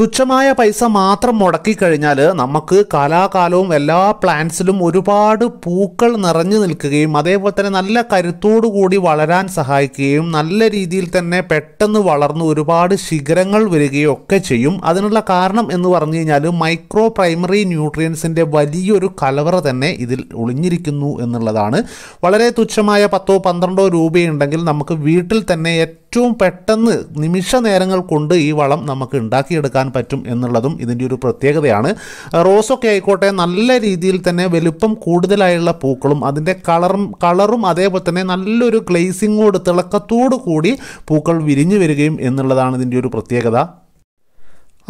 തുച്ഛമായ പൈസ മാത്രം മുടക്കി കഴിഞ്ഞാൽ നമുക്ക് കാലാകാലവും എല്ലാ പ്ലാന്റ്സിലും ഒരുപാട് പൂക്കൾ നിറഞ്ഞു നിൽക്കുകയും അതേപോലെ തന്നെ നല്ല കരുത്തോടു കൂടി വളരാൻ സഹായിക്കുകയും നല്ല രീതിയിൽ തന്നെ പെട്ടെന്ന് വളർന്ന് ഒരുപാട് ശിഖരങ്ങൾ വരികയും ഒക്കെ ചെയ്യും അതിനുള്ള കാരണം എന്ന് പറഞ്ഞു കഴിഞ്ഞാൽ മൈക്രോ പ്രൈമറി ന്യൂട്രിയൻസിൻ്റെ വലിയൊരു കലവറ തന്നെ ഇതിൽ ഒളിഞ്ഞിരിക്കുന്നു എന്നുള്ളതാണ് വളരെ തുച്ഛമായ പത്തോ പന്ത്രണ്ടോ രൂപയുണ്ടെങ്കിൽ നമുക്ക് വീട്ടിൽ തന്നെ ഏറ്റവും പെട്ടെന്ന് നിമിഷ നേരങ്ങൾ കൊണ്ട് ഈ വളം നമുക്ക് ഉണ്ടാക്കിയെടുക്കാൻ പറ്റും എന്നുള്ളതും ഇതിൻ്റെ ഒരു പ്രത്യേകതയാണ് റോസൊക്കെ ആയിക്കോട്ടെ നല്ല രീതിയിൽ തന്നെ വലുപ്പം കൂടുതലായുള്ള പൂക്കളും അതിൻ്റെ കളറും കളറും അതേപോലെ തന്നെ നല്ലൊരു ഗ്ലേസിങ്ങോട് തിളക്കത്തോടു കൂടി പൂക്കൾ വിരിഞ്ഞു വരികയും എന്നുള്ളതാണ് ഇതിൻ്റെ ഒരു പ്രത്യേകത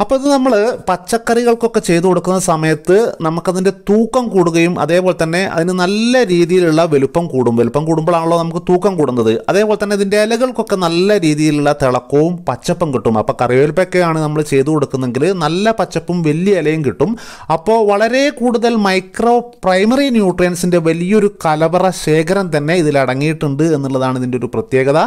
അപ്പോൾ ഇത് നമ്മൾ പച്ചക്കറികൾക്കൊക്കെ ചെയ്തു കൊടുക്കുന്ന സമയത്ത് നമുക്കതിൻ്റെ തൂക്കം കൂടുകയും അതേപോലെ തന്നെ അതിന് നല്ല രീതിയിലുള്ള വലുപ്പം കൂടും വലുപ്പം കൂടുമ്പോഴാണല്ലോ നമുക്ക് തൂക്കം കൂടുന്നത് അതേപോലെ തന്നെ ഇതിൻ്റെ ഇലകൾക്കൊക്കെ നല്ല രീതിയിലുള്ള തിളക്കവും പച്ചപ്പും കിട്ടും അപ്പോൾ കറിവേൽപ്പൊക്കെയാണ് നമ്മൾ ചെയ്തു കൊടുക്കുന്നെങ്കിൽ നല്ല പച്ചപ്പും വലിയ ഇലയും കിട്ടും അപ്പോൾ വളരെ കൂടുതൽ മൈക്രോ പ്രൈമറി ന്യൂട്രിയൻസിൻ്റെ വലിയൊരു കലവറ ശേഖരം തന്നെ ഇതിൽ അടങ്ങിയിട്ടുണ്ട് എന്നുള്ളതാണ് ഇതിൻ്റെ ഒരു പ്രത്യേകത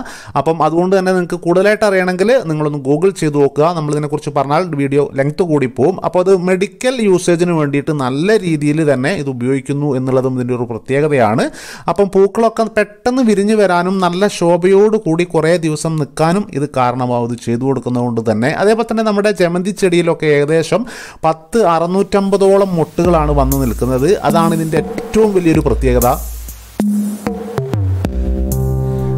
അപ്പം അതുകൊണ്ട് തന്നെ നിങ്ങൾക്ക് കൂടുതലായിട്ട് അറിയണമെങ്കിൽ നിങ്ങളൊന്ന് ഗൂഗിൾ ചെയ്തു നോക്കുക നമ്മളിതിനെക്കുറിച്ച് പറഞ്ഞാൽ വീഡിയോ ലെങ്ത് കൂടി പോവും അപ്പോൾ അത് മെഡിക്കൽ യൂസേജിന് വേണ്ടിയിട്ട് നല്ല രീതിയിൽ തന്നെ ഇത് ഉപയോഗിക്കുന്നു എന്നുള്ളതും ഇതിൻ്റെ ഒരു പ്രത്യേകതയാണ് അപ്പം പൂക്കളൊക്കെ പെട്ടെന്ന് വിരിഞ്ഞു വരാനും നല്ല ശോഭയോട് കൂടി കുറേ ദിവസം നിൽക്കാനും ഇത് കാരണമാവും ചെയ്തു കൊടുക്കുന്നതുകൊണ്ട് തന്നെ അതേപോലെ തന്നെ നമ്മുടെ ജമന്തി ചെടിയിലൊക്കെ ഏകദേശം പത്ത് അറുന്നൂറ്റമ്പതോളം മുട്ടുകളാണ് വന്നു നിൽക്കുന്നത് അതാണ് ഇതിൻ്റെ ഏറ്റവും വലിയൊരു പ്രത്യേകത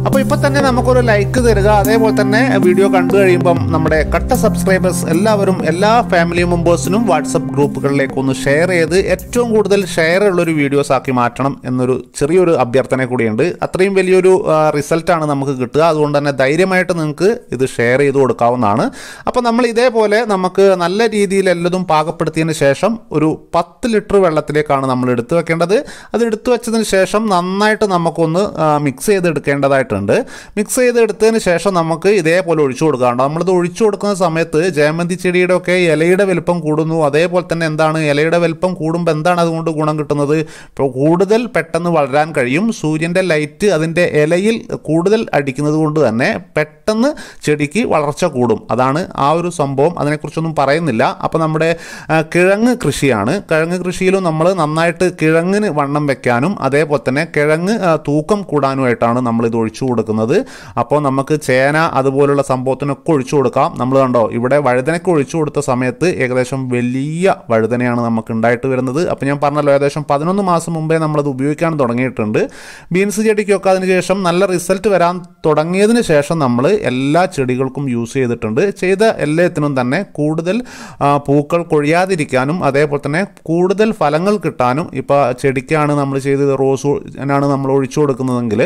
അപ്പോൾ ഇപ്പോൾ തന്നെ നമുക്കൊരു ലൈക്ക് തരിക അതേപോലെ തന്നെ വീഡിയോ കണ്ടു കഴിയുമ്പം നമ്മുടെ കട്ട സബ്സ്ക്രൈബേഴ്സ് എല്ലാവരും എല്ലാ ഫാമിലി മെമ്പേഴ്സിനും വാട്സപ്പ് ഗ്രൂപ്പുകളിലേക്ക് ഒന്ന് ഷെയർ ചെയ്ത് ഏറ്റവും കൂടുതൽ ഷെയർ ഉള്ളൊരു വീഡിയോസ് ആക്കി മാറ്റണം എന്നൊരു ചെറിയൊരു അഭ്യർത്ഥന കൂടിയുണ്ട് അത്രയും വലിയൊരു റിസൾട്ടാണ് നമുക്ക് കിട്ടുക അതുകൊണ്ട് തന്നെ ധൈര്യമായിട്ട് നിങ്ങൾക്ക് ഇത് ഷെയർ ചെയ്ത് കൊടുക്കാവുന്നതാണ് അപ്പോൾ നമ്മൾ ഇതേപോലെ നമുക്ക് നല്ല രീതിയിൽ എല്ലതും പാകപ്പെടുത്തിയതിന് ശേഷം ഒരു പത്ത് ലിറ്റർ വെള്ളത്തിലേക്കാണ് നമ്മൾ എടുത്തു വെക്കേണ്ടത് അത് എടുത്തു വെച്ചതിന് ശേഷം നന്നായിട്ട് നമുക്കൊന്ന് മിക്സ് ചെയ്തെടുക്കേണ്ടതായിട്ട് ചെയ്തിട്ടുണ്ട് മിക്സ് ചെയ്തെടുത്തതിന് ശേഷം നമുക്ക് ഇതേപോലെ ഒഴിച്ചു കൊടുക്കാറുണ്ട് നമ്മളിത് ഒഴിച്ചു കൊടുക്കുന്ന സമയത്ത് ജയമന്തി ചെടിയുടെ ഒക്കെ ഇലയുടെ വലുപ്പം കൂടുന്നു അതേപോലെ തന്നെ എന്താണ് ഇലയുടെ വലുപ്പം കൂടുമ്പോൾ എന്താണ് അതുകൊണ്ട് ഗുണം കിട്ടുന്നത് ഇപ്പോൾ കൂടുതൽ പെട്ടെന്ന് വളരാൻ കഴിയും സൂര്യൻ്റെ ലൈറ്റ് അതിൻ്റെ ഇലയിൽ കൂടുതൽ അടിക്കുന്നത് കൊണ്ട് തന്നെ പെട്ടെന്ന് ചെടിക്ക് വളർച്ച കൂടും അതാണ് ആ ഒരു സംഭവം അതിനെക്കുറിച്ചൊന്നും പറയുന്നില്ല അപ്പോൾ നമ്മുടെ കിഴങ്ങ് കൃഷിയാണ് കിഴങ്ങ് കൃഷിയിലും നമ്മൾ നന്നായിട്ട് കിഴങ്ങിന് വണ്ണം വെക്കാനും അതേപോലെ തന്നെ കിഴങ്ങ് തൂക്കം കൂടാനുമായിട്ടാണ് നമ്മൾ ഇത് ഒഴിച്ചു ഒഴിച്ചു കൊടുക്കുന്നത് അപ്പോൾ നമുക്ക് ചേന അതുപോലുള്ള സംഭവത്തിനൊക്കെ ഒഴിച്ചു കൊടുക്കാം നമ്മൾ കണ്ടോ ഇവിടെ വഴുതനയ്ക്ക് ഒഴിച്ചു കൊടുത്ത സമയത്ത് ഏകദേശം വലിയ വഴുതനയാണ് നമുക്ക് ഉണ്ടായിട്ട് വരുന്നത് അപ്പോൾ ഞാൻ പറഞ്ഞല്ലോ ഏകദേശം പതിനൊന്ന് മാസം മുമ്പേ നമ്മളത് ഉപയോഗിക്കാൻ തുടങ്ങിയിട്ടുണ്ട് ബീൻസ് ചെടിക്കൊക്കെ അതിനുശേഷം നല്ല റിസൾട്ട് വരാൻ തുടങ്ങിയതിന് ശേഷം നമ്മൾ എല്ലാ ചെടികൾക്കും യൂസ് ചെയ്തിട്ടുണ്ട് ചെയ്ത എല്ലാത്തിനും തന്നെ കൂടുതൽ പൂക്കൾ കൊഴിയാതിരിക്കാനും അതേപോലെ തന്നെ കൂടുതൽ ഫലങ്ങൾ കിട്ടാനും ഇപ്പോൾ ചെടിക്കാണ് നമ്മൾ ചെയ്തത് റോസ് ആണ് നമ്മൾ ഒഴിച്ചു കൊടുക്കുന്നതെങ്കിൽ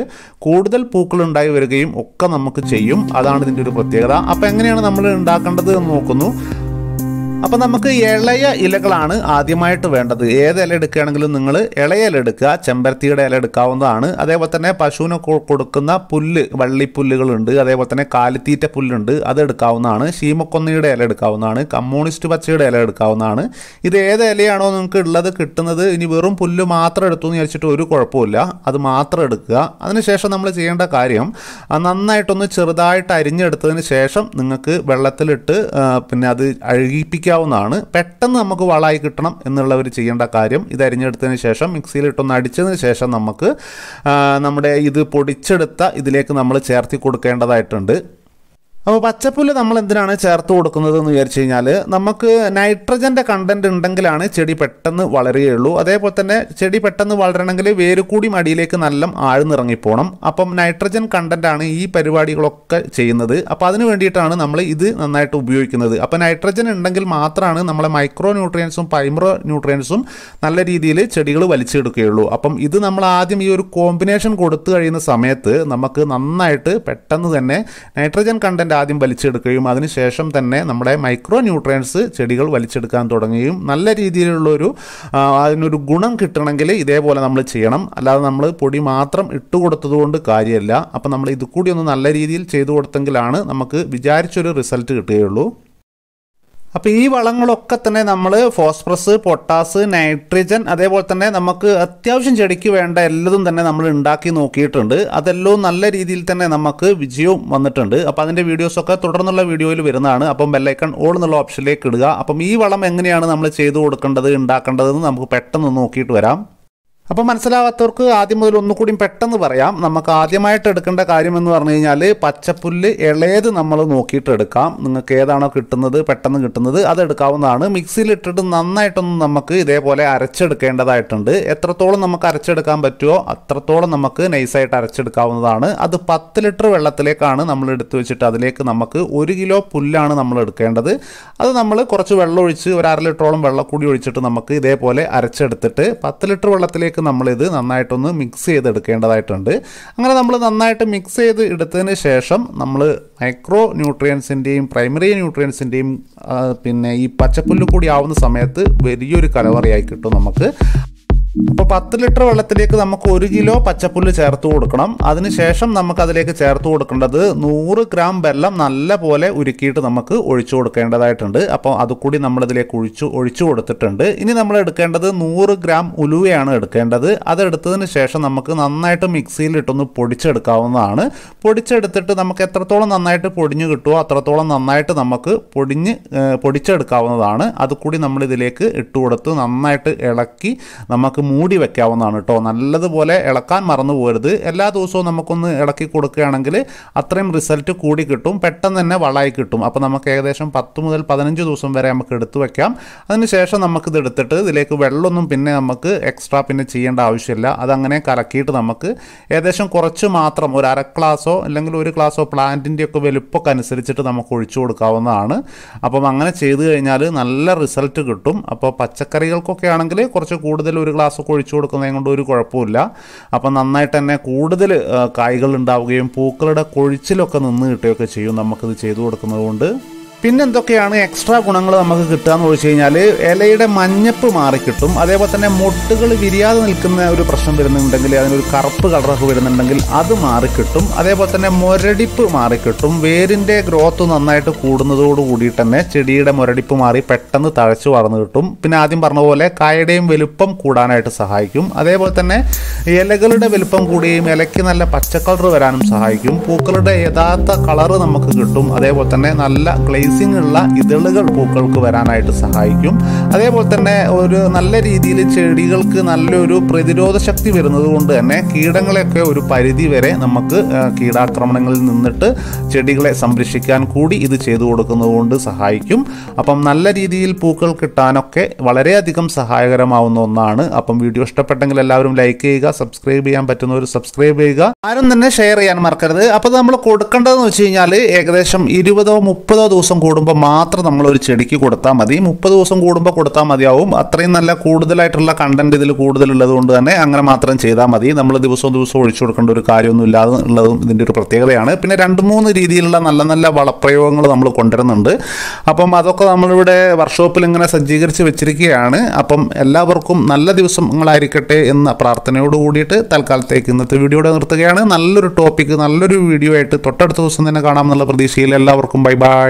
കൂടുതൽ പൂക്കൾ പൂക്കൾ ഉണ്ടായി വരികയും ഒക്കെ നമുക്ക് ചെയ്യും അതാണ് ഇതിൻ്റെ ഒരു പ്രത്യേകത അപ്പോൾ എങ്ങനെയാണ് നമ്മൾ ഉണ്ടാക്കേണ്ടത് എന്ന് നോക്കുന്നു അപ്പോൾ നമുക്ക് ഇളയ ഇലകളാണ് ആദ്യമായിട്ട് വേണ്ടത് ഏത് ഇല എടുക്കുകയാണെങ്കിലും നിങ്ങൾ ഇളയ ഇല എടുക്കുക ചെമ്പരത്തിയുടെ ഇല എടുക്കാവുന്നതാണ് അതേപോലെ തന്നെ പശുവിന് കൊടുക്കുന്ന പുല്ല് വള്ളിപ്പുല്ലുകളുണ്ട് അതേപോലെ തന്നെ കാലിത്തീറ്റ പുല്ലുണ്ട് അത് എടുക്കാവുന്നതാണ് ശീമക്കൊന്നിയുടെ ഇല എടുക്കാവുന്നതാണ് കമ്മ്യൂണിസ്റ്റ് പച്ചയുടെ ഇല എടുക്കാവുന്നതാണ് ഇത് ഏത് ഇലയാണോ നിങ്ങൾക്ക് ഉള്ളത് കിട്ടുന്നത് ഇനി വെറും പുല്ല് മാത്രം എടുത്തു എന്ന് വിചാരിച്ചിട്ട് ഒരു കുഴപ്പമില്ല അത് മാത്രം എടുക്കുക അതിനുശേഷം നമ്മൾ ചെയ്യേണ്ട കാര്യം നന്നായിട്ടൊന്ന് ചെറുതായിട്ട് അരിഞ്ഞെടുത്തതിന് ശേഷം നിങ്ങൾക്ക് വെള്ളത്തിലിട്ട് പിന്നെ അത് അഴുകിപ്പിക്കുക ഉപയോഗിക്കാവുന്നതാണ് പെട്ടെന്ന് നമുക്ക് വളായി കിട്ടണം എന്നുള്ളവർ ചെയ്യേണ്ട കാര്യം ഇത് അരിഞ്ഞെടുത്തതിന് ശേഷം മിക്സിയിൽ ഇട്ടൊന്ന് അടിച്ചതിന് ശേഷം നമുക്ക് നമ്മുടെ ഇത് പൊടിച്ചെടുത്ത ഇതിലേക്ക് നമ്മൾ ചേർത്തി കൊടുക്കേണ്ടതായിട്ടുണ്ട് അപ്പോൾ പച്ചപ്പുല്ല് നമ്മൾ എന്തിനാണ് ചേർത്ത് കൊടുക്കുന്നത് എന്ന് വിചാരിച്ചു കഴിഞ്ഞാൽ നമുക്ക് നൈട്രജൻ്റെ കണ്ടൻറ് ഉണ്ടെങ്കിലാണ് ചെടി പെട്ടെന്ന് വളരുകയുള്ളൂ അതേപോലെ തന്നെ ചെടി പെട്ടെന്ന് വളരണമെങ്കിൽ വേരുകൂടി കൂടി നല്ല ആഴ്ന്നിറങ്ങിപ്പോണം അപ്പം നൈട്രജൻ ആണ് ഈ പരിപാടികളൊക്കെ ചെയ്യുന്നത് അപ്പോൾ അതിന് വേണ്ടിയിട്ടാണ് നമ്മൾ ഇത് നന്നായിട്ട് ഉപയോഗിക്കുന്നത് അപ്പോൾ നൈട്രജൻ ഉണ്ടെങ്കിൽ മാത്രമാണ് നമ്മളെ മൈക്രോ ന്യൂട്രിയൻസും പൈമ്രോ ന്യൂട്രിയൻസും നല്ല രീതിയിൽ ചെടികൾ വലിച്ചെടുക്കുകയുള്ളൂ അപ്പം ഇത് നമ്മൾ ആദ്യം ഈ ഒരു കോമ്പിനേഷൻ കൊടുത്തു കഴിയുന്ന സമയത്ത് നമുക്ക് നന്നായിട്ട് പെട്ടെന്ന് തന്നെ നൈട്രജൻ കണ്ടൻറ്റ് ആദ്യം വലിച്ചെടുക്കുകയും അതിനുശേഷം തന്നെ നമ്മുടെ മൈക്രോ ന്യൂട്രിയൻസ് ചെടികൾ വലിച്ചെടുക്കാൻ തുടങ്ങുകയും നല്ല രീതിയിലുള്ളൊരു അതിനൊരു ഗുണം കിട്ടണമെങ്കിൽ ഇതേപോലെ നമ്മൾ ചെയ്യണം അല്ലാതെ നമ്മൾ പൊടി മാത്രം ഇട്ടുകൊടുത്തതുകൊണ്ട് കൊടുത്തതുകൊണ്ട് കാര്യമല്ല അപ്പം നമ്മൾ ഇതുകൂടി കൂടി ഒന്ന് നല്ല രീതിയിൽ ചെയ്തു കൊടുത്തെങ്കിലാണ് നമുക്ക് വിചാരിച്ചൊരു റിസൾട്ട് കിട്ടുകയുള്ളൂ അപ്പോൾ ഈ വളങ്ങളൊക്കെ തന്നെ നമ്മൾ ഫോസ്ഫറസ് പൊട്ടാസ് നൈട്രജൻ അതേപോലെ തന്നെ നമുക്ക് അത്യാവശ്യം ചെടിക്ക് വേണ്ട എല്ലതും തന്നെ നമ്മൾ ഉണ്ടാക്കി നോക്കിയിട്ടുണ്ട് അതെല്ലാം നല്ല രീതിയിൽ തന്നെ നമുക്ക് വിജയവും വന്നിട്ടുണ്ട് അപ്പോൾ അതിൻ്റെ വീഡിയോസൊക്കെ തുടർന്നുള്ള വീഡിയോയിൽ വരുന്നതാണ് അപ്പം ബെല്ലൈക്കൺ ഓൾ എന്നുള്ള ഓപ്ഷനിലേക്ക് ഇടുക അപ്പം ഈ വളം എങ്ങനെയാണ് നമ്മൾ ചെയ്തു കൊടുക്കേണ്ടത് ഉണ്ടാക്കേണ്ടതെന്ന് നമുക്ക് പെട്ടെന്ന് നോക്കിയിട്ട് വരാം അപ്പോൾ മനസ്സിലാവാത്തവർക്ക് ആദ്യം മുതൽ ഒന്നുകൂടി പെട്ടെന്ന് പറയാം നമുക്ക് ആദ്യമായിട്ട് എടുക്കേണ്ട കാര്യം എന്ന് പറഞ്ഞു കഴിഞ്ഞാൽ പച്ചപ്പുല്ല് ഇളയത് നമ്മൾ നോക്കിയിട്ട് എടുക്കാം നിങ്ങൾക്ക് ഏതാണോ കിട്ടുന്നത് പെട്ടെന്ന് കിട്ടുന്നത് അത് എടുക്കാവുന്നതാണ് മിക്സിയിലിട്ടിട്ട് നന്നായിട്ടൊന്ന് നമുക്ക് ഇതേപോലെ അരച്ചെടുക്കേണ്ടതായിട്ടുണ്ട് എത്രത്തോളം നമുക്ക് അരച്ചെടുക്കാൻ പറ്റുമോ അത്രത്തോളം നമുക്ക് നൈസായിട്ട് അരച്ചെടുക്കാവുന്നതാണ് അത് പത്ത് ലിറ്റർ വെള്ളത്തിലേക്കാണ് നമ്മൾ എടുത്തു വെച്ചിട്ട് അതിലേക്ക് നമുക്ക് ഒരു കിലോ പുല്ലാണ് നമ്മൾ എടുക്കേണ്ടത് അത് നമ്മൾ കുറച്ച് വെള്ളം ഒഴിച്ച് ഒരു അര ലിറ്ററോളം വെള്ളം കൂടി ഒഴിച്ചിട്ട് നമുക്ക് ഇതേപോലെ അരച്ചെടുത്തിട്ട് പത്ത് ലിറ്റർ വെള്ളത്തിലേക്ക് ഇടയ്ക്ക് നമ്മളിത് നന്നായിട്ടൊന്ന് മിക്സ് ചെയ്ത് എടുക്കേണ്ടതായിട്ടുണ്ട് അങ്ങനെ നമ്മൾ നന്നായിട്ട് മിക്സ് ചെയ്ത് എടുത്തതിന് ശേഷം നമ്മൾ മൈക്രോ ന്യൂട്രിയൻസിൻ്റെയും പ്രൈമറി ന്യൂട്രിയൻസിൻ്റെയും പിന്നെ ഈ പച്ചപ്പുല്ല് കൂടി ആവുന്ന സമയത്ത് വലിയൊരു കലവറയായി കിട്ടും നമുക്ക് അപ്പൊ പത്ത് ലിറ്റർ വെള്ളത്തിലേക്ക് നമുക്ക് ഒരു കിലോ പച്ചപ്പുല്ല് ചേർത്ത് കൊടുക്കണം അതിനുശേഷം നമുക്ക് അതിലേക്ക് ചേർത്ത് കൊടുക്കേണ്ടത് നൂറ് ഗ്രാം വെള്ളം നല്ല പോലെ ഉരുക്കിയിട്ട് നമുക്ക് ഒഴിച്ചു കൊടുക്കേണ്ടതായിട്ടുണ്ട് അപ്പോൾ നമ്മൾ നമ്മളിതിലേക്ക് ഒഴിച്ചു ഒഴിച്ചു കൊടുത്തിട്ടുണ്ട് ഇനി നമ്മൾ എടുക്കേണ്ടത് നൂറ് ഗ്രാം ഉലുവയാണ് എടുക്കേണ്ടത് അതെടുത്തതിന് ശേഷം നമുക്ക് നന്നായിട്ട് ഇട്ടൊന്ന് പൊടിച്ചെടുക്കാവുന്നതാണ് പൊടിച്ചെടുത്തിട്ട് നമുക്ക് എത്രത്തോളം നന്നായിട്ട് പൊടിഞ്ഞു കിട്ടുമോ അത്രത്തോളം നന്നായിട്ട് നമുക്ക് പൊടിഞ്ഞ് പൊടിച്ചെടുക്കാവുന്നതാണ് കൂടി നമ്മളിതിലേക്ക് ഇട്ട് കൊടുത്ത് നന്നായിട്ട് ഇളക്കി നമുക്ക് നമുക്ക് മൂടി വെക്കാവുന്നതാണ് കേട്ടോ നല്ലതുപോലെ ഇളക്കാൻ മറന്നു പോകരുത് എല്ലാ ദിവസവും നമുക്കൊന്ന് ഇളക്കി കൊടുക്കുകയാണെങ്കിൽ അത്രയും റിസൾട്ട് കൂടി കിട്ടും പെട്ടെന്ന് തന്നെ വളായി കിട്ടും അപ്പോൾ നമുക്ക് ഏകദേശം പത്ത് മുതൽ പതിനഞ്ച് ദിവസം വരെ നമുക്ക് എടുത്തു വെക്കാം അതിനുശേഷം നമുക്കിത് എടുത്തിട്ട് ഇതിലേക്ക് വെള്ളമൊന്നും പിന്നെ നമുക്ക് എക്സ്ട്രാ പിന്നെ ചെയ്യേണ്ട ആവശ്യമില്ല അതങ്ങനെ കലക്കിയിട്ട് നമുക്ക് ഏകദേശം കുറച്ച് മാത്രം ഒരു അര ക്ലാസ്സോ അല്ലെങ്കിൽ ഒരു ക്ലാസ്സോ പ്ലാന്റിൻ്റെ ഒക്കെ വലുപ്പമൊക്കെ അനുസരിച്ചിട്ട് നമുക്ക് ഒഴിച്ചു കൊടുക്കാവുന്നതാണ് അപ്പം അങ്ങനെ ചെയ്തു കഴിഞ്ഞാൽ നല്ല റിസൾട്ട് കിട്ടും അപ്പോൾ പച്ചക്കറികൾക്കൊക്കെ ആണെങ്കിൽ കുറച്ച് കൂടുതൽ ഒരു പൊട്ടാസൊക്കെ ഒഴിച്ചു കൊടുക്കുന്നതും കൊണ്ട് ഒരു കുഴപ്പമില്ല അപ്പം നന്നായിട്ട് തന്നെ കൂടുതൽ കായ്കൾ ഉണ്ടാവുകയും പൂക്കളുടെ കൊഴിച്ചിലൊക്കെ നിന്ന് കിട്ടുകയൊക്കെ ചെയ്യും നമുക്കിത് ചെയ്തു കൊടുക്കുന്നത് കൊണ്ട് പിന്നെ എന്തൊക്കെയാണ് എക്സ്ട്രാ ഗുണങ്ങൾ നമുക്ക് കിട്ടുക എന്ന് ചോദിച്ചു കഴിഞ്ഞാൽ ഇലയുടെ മഞ്ഞപ്പ് മാറിക്കിട്ടും അതേപോലെ തന്നെ മുട്ടുകൾ വിരിയാതെ നിൽക്കുന്ന ഒരു പ്രശ്നം വരുന്നുണ്ടെങ്കിൽ അതിനൊരു കറുപ്പ് കളറൊക്കെ വരുന്നുണ്ടെങ്കിൽ അത് മാറിക്കിട്ടും അതേപോലെ തന്നെ മുരടിപ്പ് മാറിക്കിട്ടും വേരിൻ്റെ ഗ്രോത്ത് നന്നായിട്ട് കൂടുന്നതോട് കൂടിയിട്ട് തന്നെ ചെടിയുടെ മുരടിപ്പ് മാറി പെട്ടെന്ന് തഴച്ചു വളർന്നു കിട്ടും പിന്നെ ആദ്യം പറഞ്ഞ പോലെ കായയുടെയും വലുപ്പം കൂടാനായിട്ട് സഹായിക്കും അതേപോലെ തന്നെ ഇലകളുടെ വലുപ്പം കൂടിയും ഇലയ്ക്ക് നല്ല പച്ച കളർ വരാനും സഹായിക്കും പൂക്കളുടെ യഥാർത്ഥ കളറ് നമുക്ക് കിട്ടും അതേപോലെ തന്നെ നല്ല ക്ലേ സൈസിങ് ഉള്ള ഇതളുകൾ പൂക്കൾക്ക് വരാനായിട്ട് സഹായിക്കും അതേപോലെ തന്നെ ഒരു നല്ല രീതിയിൽ ചെടികൾക്ക് നല്ലൊരു പ്രതിരോധ ശക്തി വരുന്നത് കൊണ്ട് തന്നെ കീടങ്ങളെയൊക്കെ ഒരു പരിധി വരെ നമുക്ക് കീടാക്രമണങ്ങളിൽ നിന്നിട്ട് ചെടികളെ സംരക്ഷിക്കാൻ കൂടി ഇത് ചെയ്തു കൊടുക്കുന്നത് കൊണ്ട് സഹായിക്കും അപ്പം നല്ല രീതിയിൽ പൂക്കൾ കിട്ടാനൊക്കെ വളരെയധികം സഹായകരമാവുന്ന ഒന്നാണ് അപ്പം വീഡിയോ ഇഷ്ടപ്പെട്ടെങ്കിൽ എല്ലാവരും ലൈക്ക് ചെയ്യുക സബ്സ്ക്രൈബ് ചെയ്യാൻ പറ്റുന്നവർ സബ്സ്ക്രൈബ് ചെയ്യുക ആരും തന്നെ ഷെയർ ചെയ്യാൻ മറക്കരുത് അപ്പോൾ നമ്മൾ കൊടുക്കേണ്ടതെന്ന് വെച്ച് കഴിഞ്ഞാൽ ഏകദേശം ഇരുപതോ മുപ്പതോ ദിവസം ദിവസം കൂടുമ്പോൾ മാത്രം നമ്മൾ ഒരു ചെടിക്ക് കൊടുത്താൽ മതി മുപ്പത് ദിവസം കൂടുമ്പോൾ കൊടുത്താൽ മതിയാവും അത്രയും നല്ല കൂടുതലായിട്ടുള്ള കണ്ടന്റ് ഇതിൽ കൂടുതലുള്ളത് കൊണ്ട് തന്നെ അങ്ങനെ മാത്രം ചെയ്താൽ മതി നമ്മൾ ദിവസവും ദിവസവും ഒഴിച്ചു കൊടുക്കേണ്ട ഒരു കാര്യമൊന്നും ഇല്ലാതെ ഉള്ളതും ഇതിൻ്റെ ഒരു പ്രത്യേകതയാണ് പിന്നെ രണ്ട് മൂന്ന് രീതിയിലുള്ള നല്ല നല്ല വളപ്രയോഗങ്ങൾ നമ്മൾ കൊണ്ടുവരുന്നുണ്ട് അപ്പം അതൊക്കെ നമ്മളിവിടെ വർക്ക്ഷോപ്പിൽ ഇങ്ങനെ സജ്ജീകരിച്ച് വെച്ചിരിക്കുകയാണ് അപ്പം എല്ലാവർക്കും നല്ല ദിവസങ്ങളായിരിക്കട്ടെ എന്ന പ്രാർത്ഥനയോട് കൂടിയിട്ട് തൽക്കാലത്തേക്ക് ഇന്നത്തെ വീഡിയോയുടെ നിർത്തുകയാണ് നല്ലൊരു ടോപ്പിക് നല്ലൊരു വീഡിയോ ആയിട്ട് തൊട്ടടുത്ത ദിവസം തന്നെ കാണാമെന്നുള്ള പ്രതീക്ഷയിൽ എല്ലാവർക്കും ബൈ ബൈ